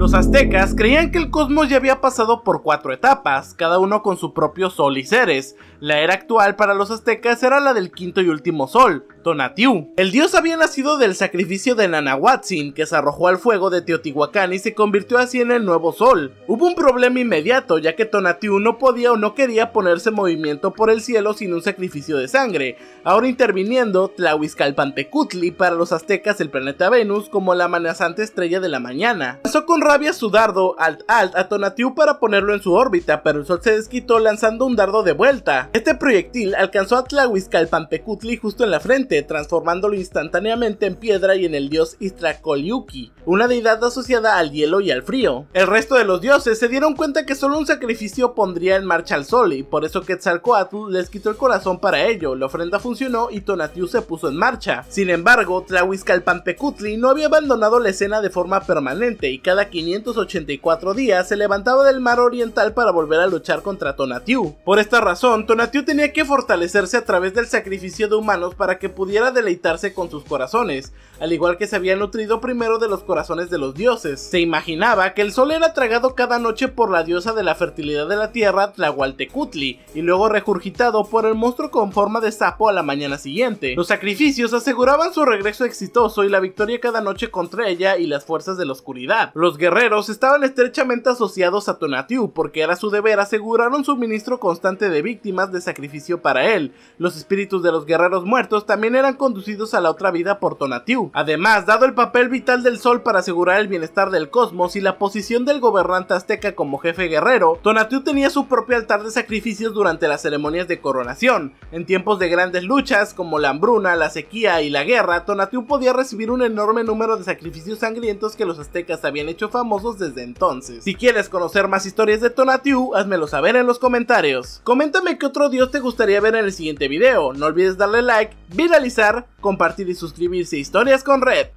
Los aztecas creían que el cosmos ya había pasado por cuatro etapas, cada uno con su propio sol y seres. La era actual para los aztecas era la del quinto y último sol, Tonatiuh. El dios había nacido del sacrificio de Nanahuatzin, que se arrojó al fuego de Teotihuacán y se convirtió así en el nuevo sol. Hubo un problema inmediato, ya que Tonatiuh no podía o no quería ponerse en movimiento por el cielo sin un sacrificio de sangre, ahora interviniendo Tlahuizcalpantecutli para los aztecas el planeta Venus como la amenazante estrella de la mañana. Pasó con rabia su dardo alt-alt a Tonatiuh para ponerlo en su órbita, pero el sol se desquitó lanzando un dardo de vuelta. Este proyectil alcanzó a Tlahuizcalpantecutli justo en la frente transformándolo instantáneamente en piedra y en el dios Istrakoliuki, una deidad asociada al hielo y al frío. El resto de los dioses se dieron cuenta que solo un sacrificio pondría en marcha al sol, y por eso Quetzalcoatl les quitó el corazón para ello, la ofrenda funcionó y Tonatiuh se puso en marcha. Sin embargo, Calpantecutli no había abandonado la escena de forma permanente y cada 584 días se levantaba del mar oriental para volver a luchar contra Tonatiuh. Por esta razón, Tonatiuh tenía que fortalecerse a través del sacrificio de humanos para que pudiera deleitarse con sus corazones, al igual que se había nutrido primero de los corazones de los dioses. Se imaginaba que el sol era tragado cada noche por la diosa de la fertilidad de la tierra, Tlahualtecutli, y luego regurgitado por el monstruo con forma de sapo a la mañana siguiente. Los sacrificios aseguraban su regreso exitoso y la victoria cada noche contra ella y las fuerzas de la oscuridad. Los guerreros estaban estrechamente asociados a Tonatiuh porque era su deber asegurar un suministro constante de víctimas de sacrificio para él. Los espíritus de los guerreros muertos también eran conducidos a la otra vida por Tonatiuh. Además, dado el papel vital del Sol para asegurar el bienestar del cosmos y la posición del gobernante azteca como jefe guerrero, Tonatiuh tenía su propio altar de sacrificios durante las ceremonias de coronación. En tiempos de grandes luchas como la hambruna, la sequía y la guerra, Tonatiuh podía recibir un enorme número de sacrificios sangrientos que los aztecas habían hecho famosos desde entonces. Si quieres conocer más historias de Tonatiuh, házmelo saber en los comentarios. Coméntame qué otro dios te gustaría ver en el siguiente video. No olvides darle like, ¡Viva! finalizar, compartir y suscribirse a Historias con Red.